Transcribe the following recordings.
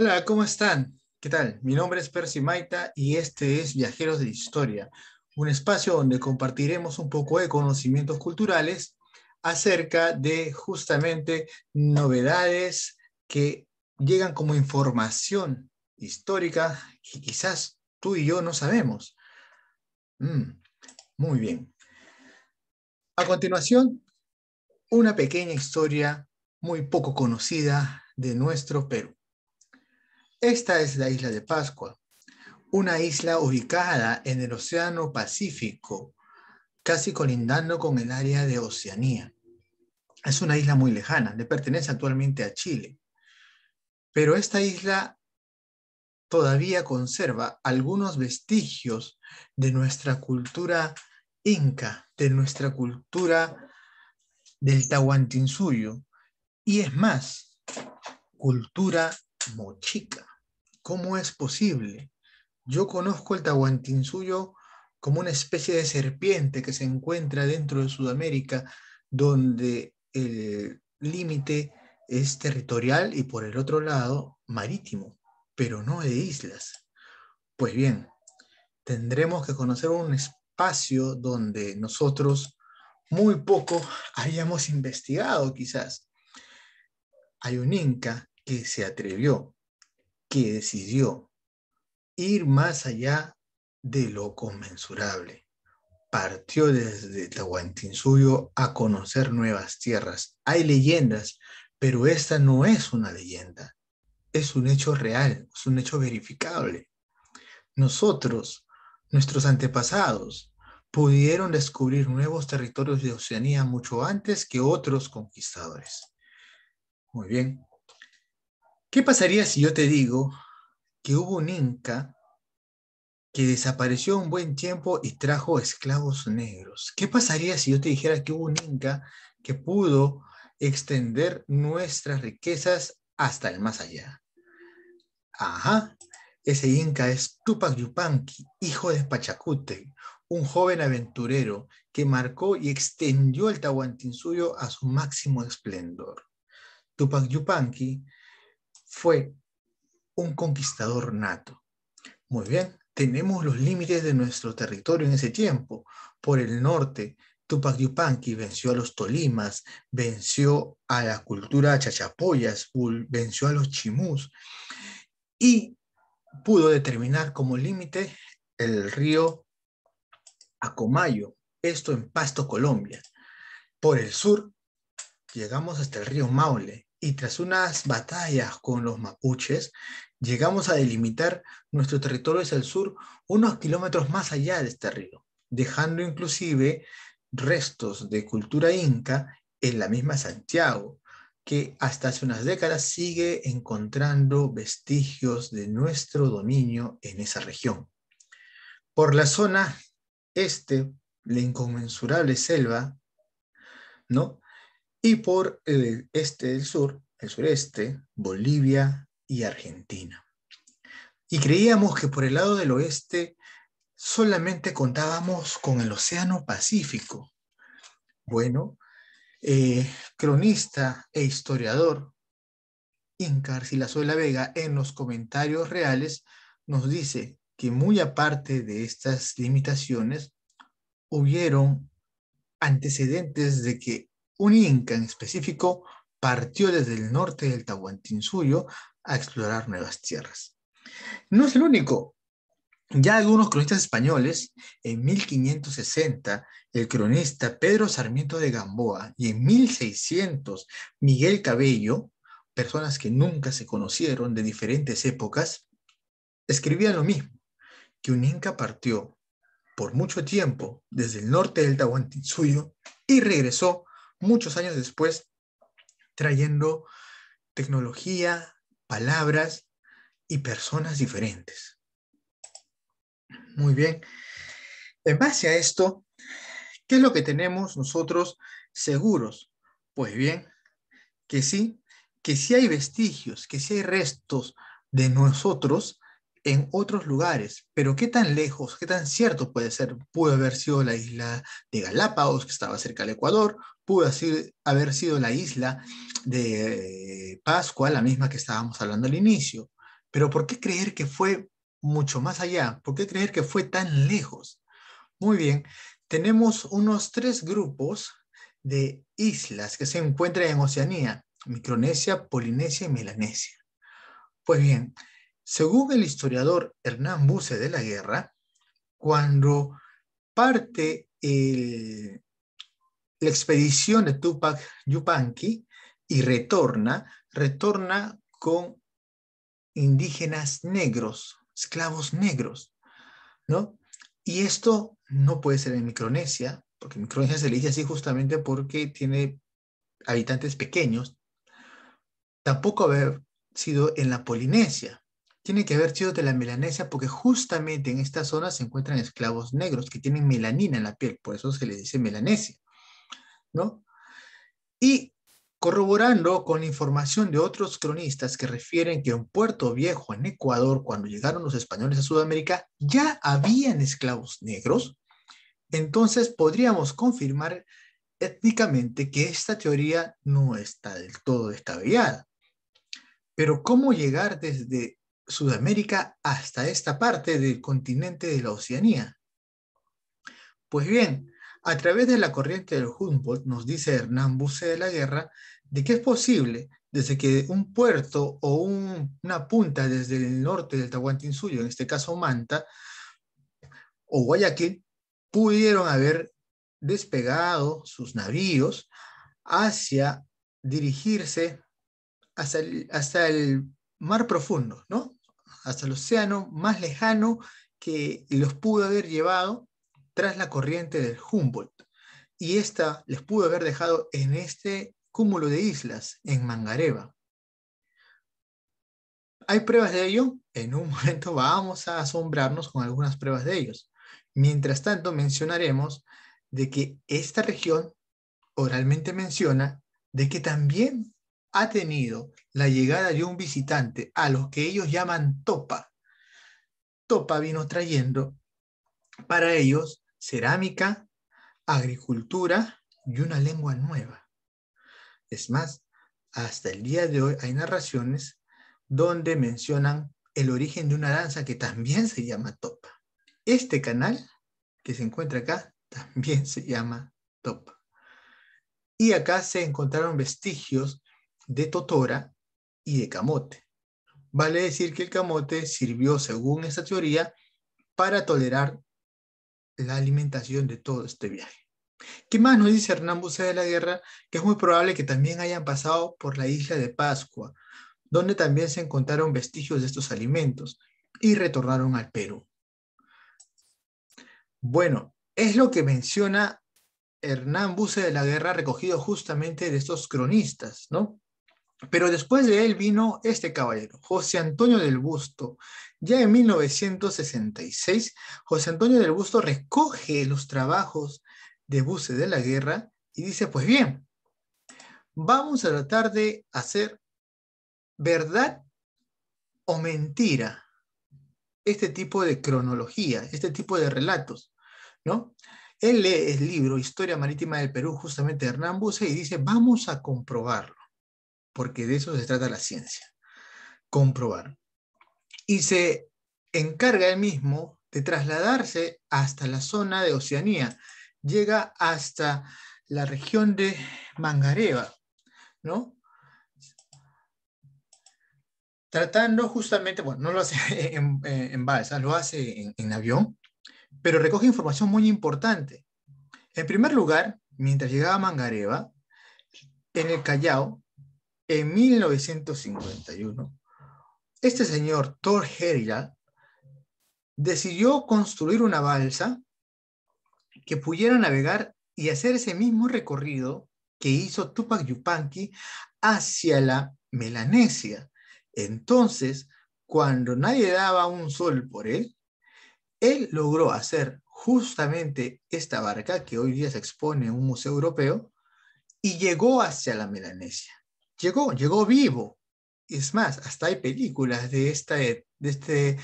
Hola, ¿cómo están? ¿Qué tal? Mi nombre es Percy Maita y este es Viajeros de Historia, un espacio donde compartiremos un poco de conocimientos culturales acerca de justamente novedades que llegan como información histórica que quizás tú y yo no sabemos. Mm, muy bien. A continuación, una pequeña historia muy poco conocida de nuestro Perú. Esta es la isla de Pascua, una isla ubicada en el Océano Pacífico, casi colindando con el área de Oceanía. Es una isla muy lejana, le pertenece actualmente a Chile, pero esta isla todavía conserva algunos vestigios de nuestra cultura inca, de nuestra cultura del Tahuantinsuyo, y es más, cultura Mochica. ¿Cómo es posible? Yo conozco el Tahuantinsuyo como una especie de serpiente que se encuentra dentro de Sudamérica, donde el límite es territorial y por el otro lado marítimo, pero no de islas. Pues bien, tendremos que conocer un espacio donde nosotros muy poco hayamos investigado quizás. Hay un inca que se atrevió, que decidió ir más allá de lo conmensurable. Partió desde Tahuantinsuyo a conocer nuevas tierras. Hay leyendas, pero esta no es una leyenda. Es un hecho real, es un hecho verificable. Nosotros, nuestros antepasados, pudieron descubrir nuevos territorios de Oceanía mucho antes que otros conquistadores. Muy bien, ¿Qué pasaría si yo te digo que hubo un inca que desapareció un buen tiempo y trajo esclavos negros? ¿Qué pasaría si yo te dijera que hubo un inca que pudo extender nuestras riquezas hasta el más allá? Ajá, ese inca es Tupac Yupanqui, hijo de Pachacute, un joven aventurero que marcó y extendió el Tahuantinsuyo a su máximo esplendor. Tupac Yupanqui fue un conquistador nato. Muy bien, tenemos los límites de nuestro territorio en ese tiempo. Por el norte, Tupac Yupanqui venció a los Tolimas, venció a la cultura chachapoyas, venció a los chimús y pudo determinar como límite el río Acomayo, esto en Pasto, Colombia. Por el sur, llegamos hasta el río Maule, y tras unas batallas con los mapuches, llegamos a delimitar nuestro territorio hacia el sur unos kilómetros más allá de este río, dejando inclusive restos de cultura inca en la misma Santiago, que hasta hace unas décadas sigue encontrando vestigios de nuestro dominio en esa región. Por la zona este, la inconmensurable selva, ¿no? y por el este del sur, el sureste, Bolivia y Argentina. Y creíamos que por el lado del oeste solamente contábamos con el Océano Pacífico. Bueno, eh, cronista e historiador la Vega en los comentarios reales nos dice que muy aparte de estas limitaciones, hubieron antecedentes de que un inca en específico partió desde el norte del Tahuantinsuyo a explorar nuevas tierras. No es el único. Ya algunos cronistas españoles, en 1560, el cronista Pedro Sarmiento de Gamboa y en 1600, Miguel Cabello, personas que nunca se conocieron de diferentes épocas, escribían lo mismo, que un inca partió por mucho tiempo desde el norte del Tahuantinsuyo y regresó muchos años después, trayendo tecnología, palabras y personas diferentes. Muy bien. En base a esto, ¿qué es lo que tenemos nosotros seguros? Pues bien, que sí, que sí hay vestigios, que sí hay restos de nosotros en otros lugares, pero qué tan lejos, qué tan cierto puede ser, pudo haber sido la isla de Galápagos, que estaba cerca del Ecuador, pudo haber sido la isla de eh, Pascua, la misma que estábamos hablando al inicio. Pero ¿por qué creer que fue mucho más allá? ¿Por qué creer que fue tan lejos? Muy bien, tenemos unos tres grupos de islas que se encuentran en Oceanía, Micronesia, Polinesia y Melanesia. Pues bien, según el historiador Hernán Buse de la Guerra, cuando parte el, la expedición de Tupac Yupanqui y retorna, retorna con indígenas negros, esclavos negros, ¿no? Y esto no puede ser en Micronesia, porque Micronesia se le dice así justamente porque tiene habitantes pequeños. Tampoco haber sido en la Polinesia, tiene que haber sido de la Melanesia porque justamente en esta zona se encuentran esclavos negros que tienen melanina en la piel, por eso se le dice Melanesia. ¿no? Y corroborando con información de otros cronistas que refieren que en Puerto Viejo, en Ecuador, cuando llegaron los españoles a Sudamérica, ya habían esclavos negros, entonces podríamos confirmar étnicamente que esta teoría no está del todo descabellada. Pero ¿cómo llegar desde Sudamérica hasta esta parte del continente de la Oceanía? Pues bien, a través de la corriente del Humboldt, nos dice Hernán Buse de la Guerra, de que es posible, desde que un puerto o una punta desde el norte del Tahuantinsuyo, en este caso Manta, o Guayaquil, pudieron haber despegado sus navíos hacia dirigirse hasta el, hasta el mar profundo, ¿no? Hasta el océano más lejano que los pudo haber llevado tras la corriente del Humboldt, y esta les pudo haber dejado en este cúmulo de islas, en Mangareva. ¿Hay pruebas de ello? En un momento vamos a asombrarnos con algunas pruebas de ellos. Mientras tanto, mencionaremos de que esta región oralmente menciona de que también ha tenido la llegada de un visitante a los que ellos llaman topa. Topa vino trayendo para ellos cerámica, agricultura y una lengua nueva. Es más, hasta el día de hoy hay narraciones donde mencionan el origen de una danza que también se llama topa. Este canal que se encuentra acá también se llama topa. Y acá se encontraron vestigios de totora y de camote. Vale decir que el camote sirvió, según esta teoría, para tolerar la alimentación de todo este viaje. ¿Qué más nos dice Hernán Buse de la Guerra? Que es muy probable que también hayan pasado por la isla de Pascua, donde también se encontraron vestigios de estos alimentos y retornaron al Perú. Bueno, es lo que menciona Hernán Buse de la Guerra recogido justamente de estos cronistas, ¿no? Pero después de él vino este caballero, José Antonio del Busto. Ya en 1966, José Antonio del Busto recoge los trabajos de Buce de la Guerra y dice, pues bien, vamos a tratar de hacer verdad o mentira este tipo de cronología, este tipo de relatos, ¿no? Él lee el libro Historia Marítima del Perú, justamente de Hernán Buse, y dice, vamos a comprobarlo porque de eso se trata la ciencia, comprobar. Y se encarga él mismo de trasladarse hasta la zona de Oceanía, llega hasta la región de Mangareva, ¿no? Tratando justamente, bueno, no lo hace eh, en, balsa, lo hace en, en avión, pero recoge información muy importante. En primer lugar, mientras llegaba a Mangareva, en el Callao, en 1951, este señor Thor Heyerdahl decidió construir una balsa que pudiera navegar y hacer ese mismo recorrido que hizo Tupac Yupanqui hacia la Melanesia. Entonces, cuando nadie daba un sol por él, él logró hacer justamente esta barca que hoy día se expone en un museo europeo y llegó hacia la Melanesia llegó, llegó vivo. Es más, hasta hay películas de, esta, de este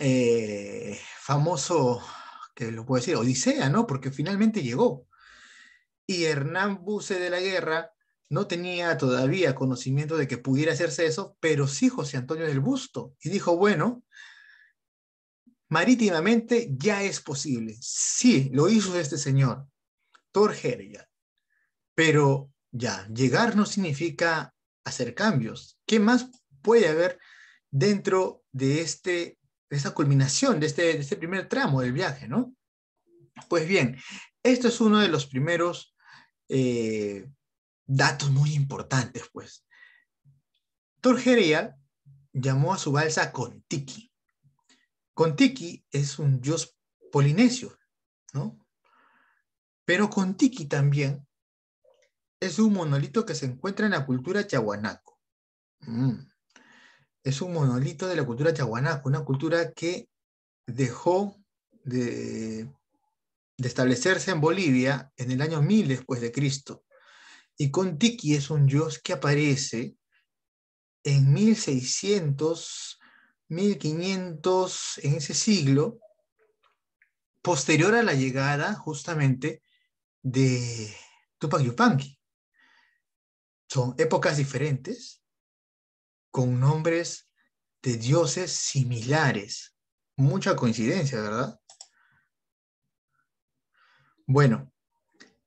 eh, famoso, que lo puedo decir, Odisea, ¿no? Porque finalmente llegó. Y Hernán Buse de la Guerra no tenía todavía conocimiento de que pudiera hacerse eso, pero sí José Antonio del Busto. Y dijo, bueno, marítimamente ya es posible. Sí, lo hizo este señor, Thor Herja, pero ya, llegar no significa hacer cambios. ¿Qué más puede haber dentro de, este, esta culminación, este, de este, primer tramo del viaje, no? Pues bien, esto es uno de los primeros eh, datos muy importantes, pues. Turgeria llamó a su balsa Contiki. Tiki es un dios polinesio, ¿no? Pero Tiki también es un monolito que se encuentra en la cultura chaguanaco. Mm. Es un monolito de la cultura chaguanaco. una cultura que dejó de, establecerse en Bolivia en el año 1000 después de Cristo. Y Contiki es un dios que aparece en 1600, 1500, en ese siglo, posterior a la llegada justamente de Tupac Yupanqui. Son épocas diferentes con nombres de dioses similares. Mucha coincidencia, ¿verdad? Bueno,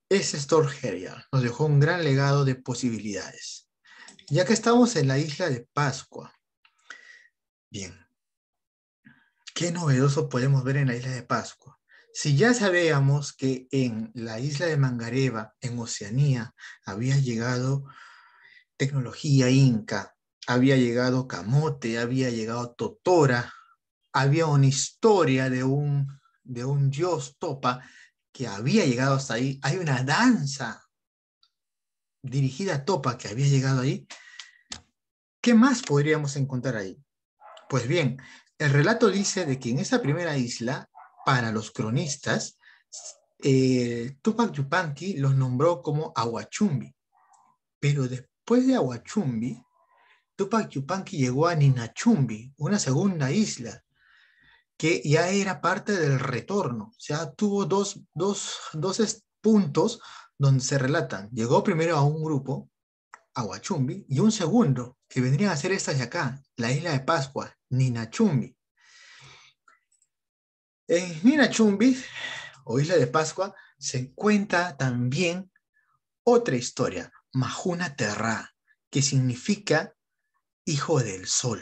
ese Storgeria nos dejó un gran legado de posibilidades. Ya que estamos en la isla de Pascua. Bien. ¿Qué novedoso podemos ver en la isla de Pascua? Si ya sabíamos que en la isla de Mangareva, en Oceanía, había llegado tecnología inca, había llegado Camote, había llegado Totora, había una historia de un, de un dios Topa que había llegado hasta ahí, hay una danza dirigida a Topa que había llegado ahí. ¿Qué más podríamos encontrar ahí? Pues bien, el relato dice de que en esa primera isla, para los cronistas, eh, Tupac Yupanqui los nombró como Aguachumbi, pero después Después de Aguachumbi, Tupac Yupanqui llegó a Ninachumbi, una segunda isla, que ya era parte del retorno. O sea, tuvo dos, puntos donde se relatan. Llegó primero a un grupo, Aguachumbi, y un segundo, que vendrían a ser estas de acá, la isla de Pascua, Ninachumbi. En Ninachumbi, o isla de Pascua, se cuenta también otra historia, Mahuna Terra, que significa hijo del sol.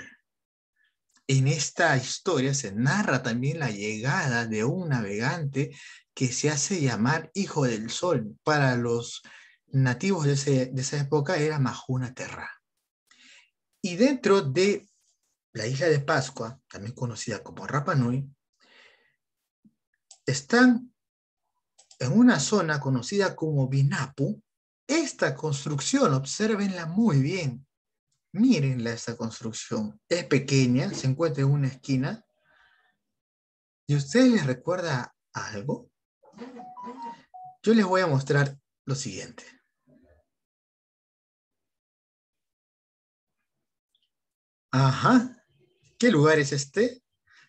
En esta historia se narra también la llegada de un navegante que se hace llamar hijo del sol. Para los nativos de, esa época era Mahuna Terra. Y dentro de la isla de Pascua, también conocida como Rapa Nui, están en una zona conocida como Binapu, esta construcción, observenla muy bien. Mírenla esta construcción. Es pequeña, se encuentra en una esquina. ¿Y ustedes les recuerda algo? Yo les voy a mostrar lo siguiente. Ajá. ¿Qué lugar es este?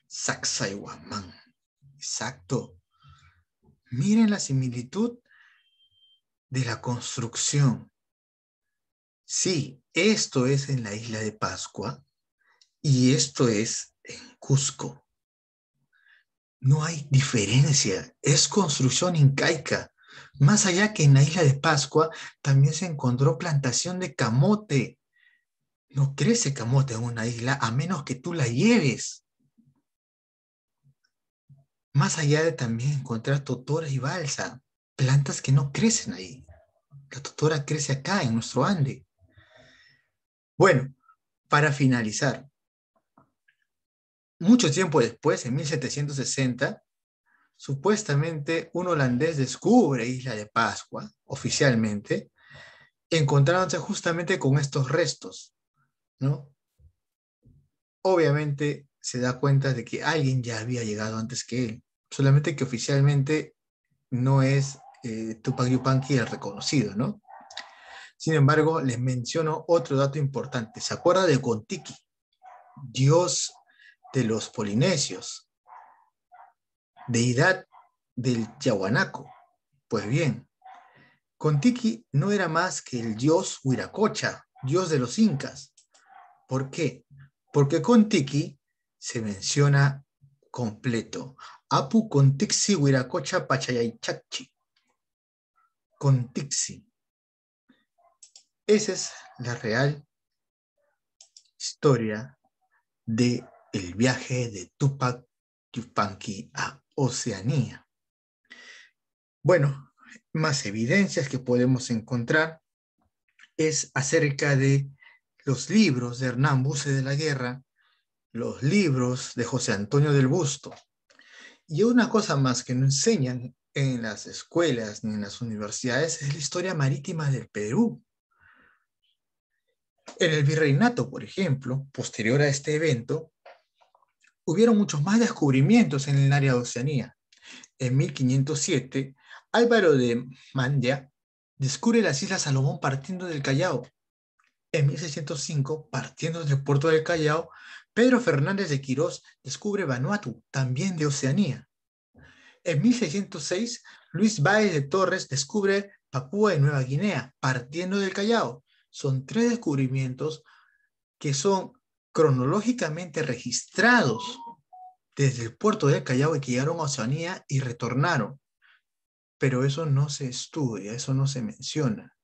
Sacsayhuamán. Exacto. Miren la similitud de la construcción. Sí, esto es en la isla de Pascua y esto es en Cusco. No hay diferencia, es construcción incaica. Más allá que en la isla de Pascua también se encontró plantación de camote. No crece camote en una isla a menos que tú la lleves. Más allá de también encontrar totora y balsa, plantas que no crecen ahí. La tutora crece acá, en nuestro Ande. Bueno, para finalizar, mucho tiempo después, en 1760, supuestamente un holandés descubre Isla de Pascua, oficialmente, encontrándose justamente con estos restos, ¿no? Obviamente se da cuenta de que alguien ya había llegado antes que él, solamente que oficialmente no es eh, Tupac Yupanqui reconocido, ¿no? Sin embargo, les menciono otro dato importante. ¿Se acuerda de Contiki, dios de los polinesios, deidad del Yahuanaco? Pues bien, Contiki no era más que el dios Huiracocha, dios de los incas. ¿Por qué? Porque Contiki se menciona completo. Apu Contixi Huiracocha Pachayachachi con Tixi. Esa es la real historia de el viaje de Tupac Yupanqui a Oceanía. Bueno, más evidencias que podemos encontrar es acerca de los libros de Hernán Buce de la Guerra, los libros de José Antonio del Busto. Y una cosa más que nos enseñan en las escuelas ni en las universidades es la historia marítima del Perú. En el virreinato, por ejemplo, posterior a este evento, hubieron muchos más descubrimientos en el área de Oceanía. En 1507, Álvaro de Mandia descubre las Islas Salomón partiendo del Callao. En 1605, partiendo del puerto del Callao, Pedro Fernández de Quirós descubre Vanuatu, también de Oceanía. En 1606, Luis Báez de Torres descubre Papúa y Nueva Guinea, partiendo del Callao. Son tres descubrimientos que son cronológicamente registrados desde el puerto del Callao y que llegaron a Oceanía y retornaron. Pero eso no se estudia, eso no se menciona.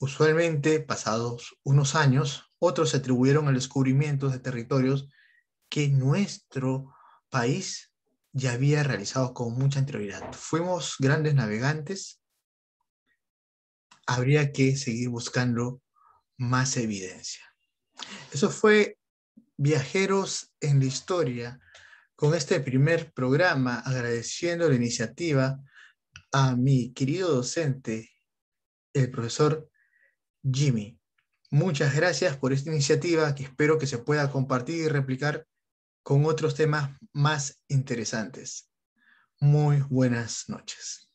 Usualmente, pasados unos años, otros se atribuyeron al descubrimiento de territorios que nuestro país ya había realizado con mucha anterioridad. Fuimos grandes navegantes. Habría que seguir buscando más evidencia. Eso fue Viajeros en la Historia con este primer programa agradeciendo la iniciativa a mi querido docente, el profesor Jimmy. Muchas gracias por esta iniciativa que espero que se pueda compartir y replicar con otros temas más interesantes. Muy buenas noches.